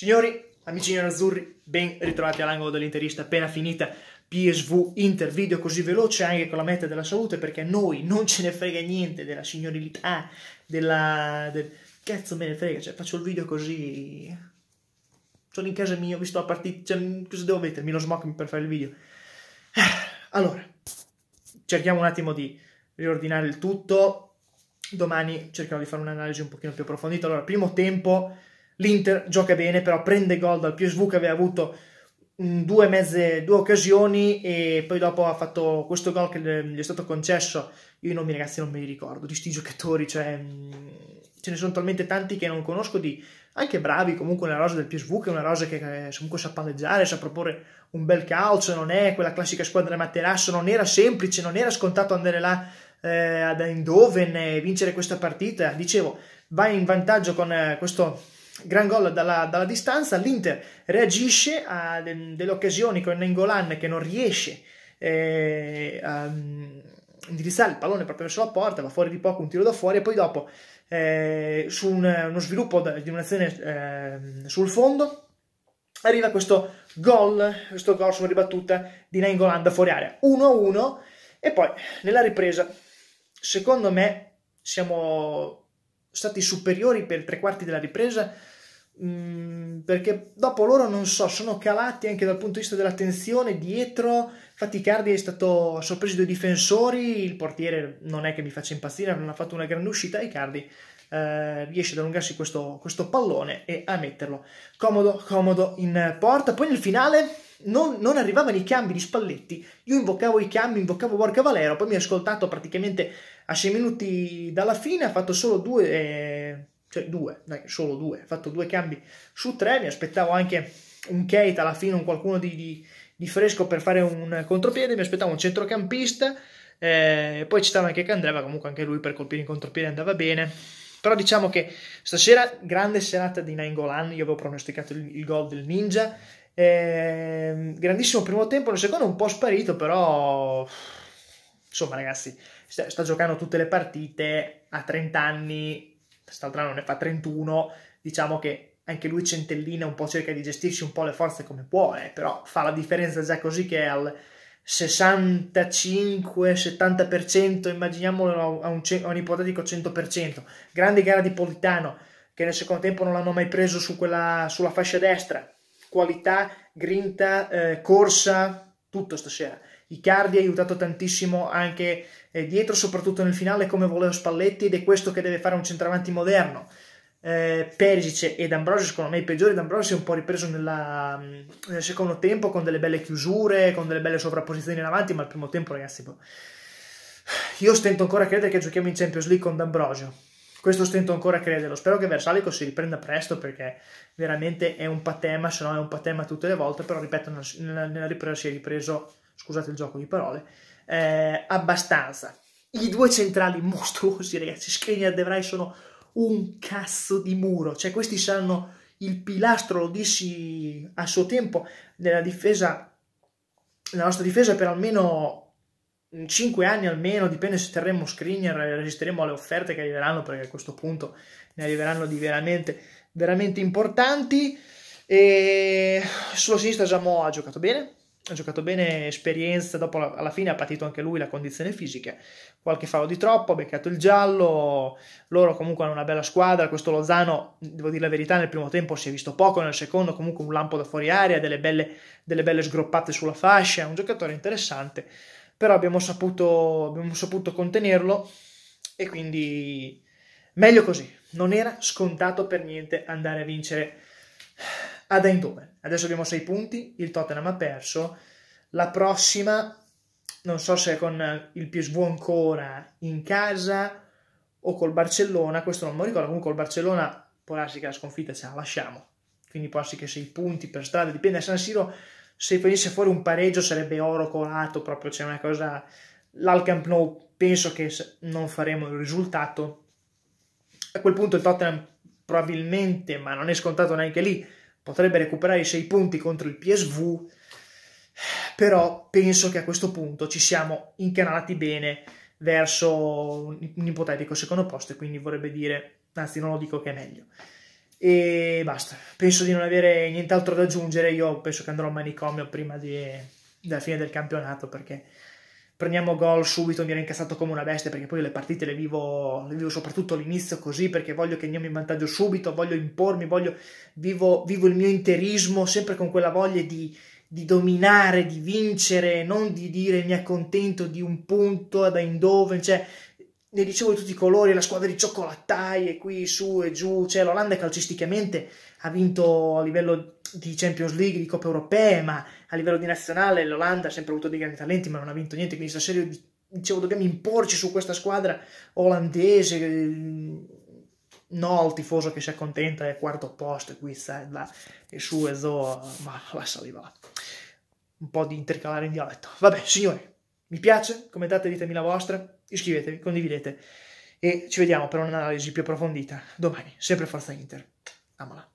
Signori, amici nerazzurri, ben ritrovati all'angolo dell'interista appena finita PSV Inter, video così veloce anche con la meta della salute perché a noi non ce ne frega niente della signorilità, della... Del... cazzo me ne frega, cioè faccio il video così... sono in casa mia, vi sto a partire, cioè, cosa devo mettermi, lo smoking per fare il video? Ah, allora, cerchiamo un attimo di riordinare il tutto, domani cercherò di fare un'analisi un pochino più approfondita, allora primo tempo L'Inter gioca bene, però prende gol dal PSV che aveva avuto mm, due, mezze, due occasioni e poi dopo ha fatto questo gol che gli è stato concesso. Io i nomi ragazzi non me li ricordo, di sti giocatori, cioè mm, ce ne sono talmente tanti che non conosco di anche bravi comunque nella rosa del PSV che è una rosa che eh, comunque sa palleggiare, sa proporre un bel calcio, non è quella classica squadra materasso, non era semplice, non era scontato andare là eh, ad Eindhoven e vincere questa partita. Dicevo, vai in vantaggio con eh, questo gran gol dalla, dalla distanza, l'Inter reagisce a delle occasioni con Nengolan che non riesce eh, a mm, indirizzare il pallone proprio verso la porta, va fuori di poco un tiro da fuori e poi dopo eh, su un, uno sviluppo di un'azione eh, sul fondo arriva questo gol, questo gol su una ribattuta di Nengolan da fuori area, 1-1 e poi nella ripresa secondo me siamo stati superiori per tre quarti della ripresa mm, perché dopo loro non so sono calati anche dal punto di vista dell'attenzione dietro infatti Cardi è stato sorpreso dai difensori il portiere non è che mi faccia impazzire non ha fatto una grande uscita e Cardi eh, riesce ad allungarsi questo, questo pallone e a metterlo comodo comodo in porta poi nel finale non, non, arrivavano i cambi di Spalletti, io invocavo i cambi, invocavo Borca Valero, poi mi ha ascoltato praticamente a 6 minuti dalla fine, ha fatto solo due, eh, cioè due, no, solo due, ha fatto due cambi su tre, mi aspettavo anche un Keita alla fine, un qualcuno di, di, di fresco per fare un contropiede, mi aspettavo un centrocampista, eh, poi ci stava anche Candreva, comunque anche lui per colpire in contropiede andava bene. Però diciamo che stasera grande serata di Nainggolan, io avevo pronosticato il, il gol del Ninja, eh, grandissimo primo tempo, nel secondo un po' sparito, però insomma ragazzi, sta, sta giocando tutte le partite, a 30 anni, quest'altra non ne fa 31, diciamo che anche lui centellina un po', cerca di gestirsi un po' le forze come può, eh, però fa la differenza già così che è al 65-70%, immaginiamolo a un, a un ipotetico 100%. Grande gara di Politano, che nel secondo tempo non l'hanno mai preso su quella, sulla fascia destra. Qualità, grinta, eh, corsa, tutto stasera. Icardi ha aiutato tantissimo anche eh, dietro, soprattutto nel finale, come voleva Spalletti, ed è questo che deve fare un centravanti moderno eh, Perisic ed Ambrosio secondo me i peggiori D'Ambrosio si è un po' ripreso nella, mm, nel secondo tempo con delle belle chiusure con delle belle sovrapposizioni in avanti ma al primo tempo ragazzi boh. io stento ancora a credere che giochiamo in Champions League con D'Ambrosio questo stento ancora a crederlo spero che Versalico si riprenda presto perché veramente è un patema se no è un patema tutte le volte però ripeto nella, nella ripresa si è ripreso scusate il gioco di parole eh, abbastanza i due centrali mostruosi ragazzi Skriniar e De Vrij sono un cazzo di muro, cioè questi saranno il pilastro, lo dissi a suo tempo, della difesa, della nostra difesa per almeno 5 anni almeno, dipende se terremo screener e resisteremo alle offerte che arriveranno, perché a questo punto ne arriveranno di veramente, veramente importanti. E sulla sinistra Giamò ha giocato bene, ha giocato bene esperienza, dopo alla fine ha patito anche lui la condizione fisica, qualche fallo di troppo, ha beccato il giallo, loro comunque hanno una bella squadra, questo Lozano, devo dire la verità, nel primo tempo si è visto poco, nel secondo comunque un lampo da fuori aria, delle belle, delle belle sgroppate sulla fascia, è un giocatore interessante, però abbiamo saputo, abbiamo saputo contenerlo e quindi meglio così, non era scontato per niente andare a vincere ad Eindhoven. Adesso abbiamo 6 punti, il Tottenham ha perso. La prossima, non so se con il PSV ancora in casa o col Barcellona, questo non mi ricordo, comunque col Barcellona può darsi che la sconfitta ce la lasciamo. Quindi può darsi che 6 punti per strada, dipende. da San Siro se venisse fuori un pareggio sarebbe oro colato, proprio c'è una cosa... L'Alcamp Nou penso che non faremo il risultato. A quel punto il Tottenham probabilmente, ma non è scontato neanche lì, potrebbe recuperare i 6 punti contro il PSV, però penso che a questo punto ci siamo incanalati bene verso un ipotetico secondo posto, e quindi vorrebbe dire, anzi non lo dico che è meglio. E basta, penso di non avere nient'altro da aggiungere, io penso che andrò al manicomio prima di, della fine del campionato perché prendiamo gol subito, mi era incassato come una bestia perché poi le partite le vivo, le vivo soprattutto all'inizio così perché voglio che andiamo in vantaggio subito, voglio impormi, voglio, vivo, vivo il mio interismo sempre con quella voglia di, di dominare, di vincere, non di dire mi accontento di un punto ad Eindhoven, cioè ne dicevo di tutti i colori, la squadra di cioccolattaie qui su e giù, cioè l'Olanda calcisticamente ha vinto a livello di Champions League, di Coppe Europee, ma a livello di nazionale l'Olanda ha sempre avuto dei grandi talenti, ma non ha vinto niente. Quindi stasera io dicevo dobbiamo imporci su questa squadra olandese. Mm, no al tifoso che si accontenta è quarto posto, qui sa, là, e su e zo, ma la saliva. Un po' di intercalare in dialetto. Vabbè, signori, mi piace, commentate, ditemi la vostra, iscrivetevi, condividete e ci vediamo per un'analisi più approfondita domani. Sempre Forza Inter. Amola.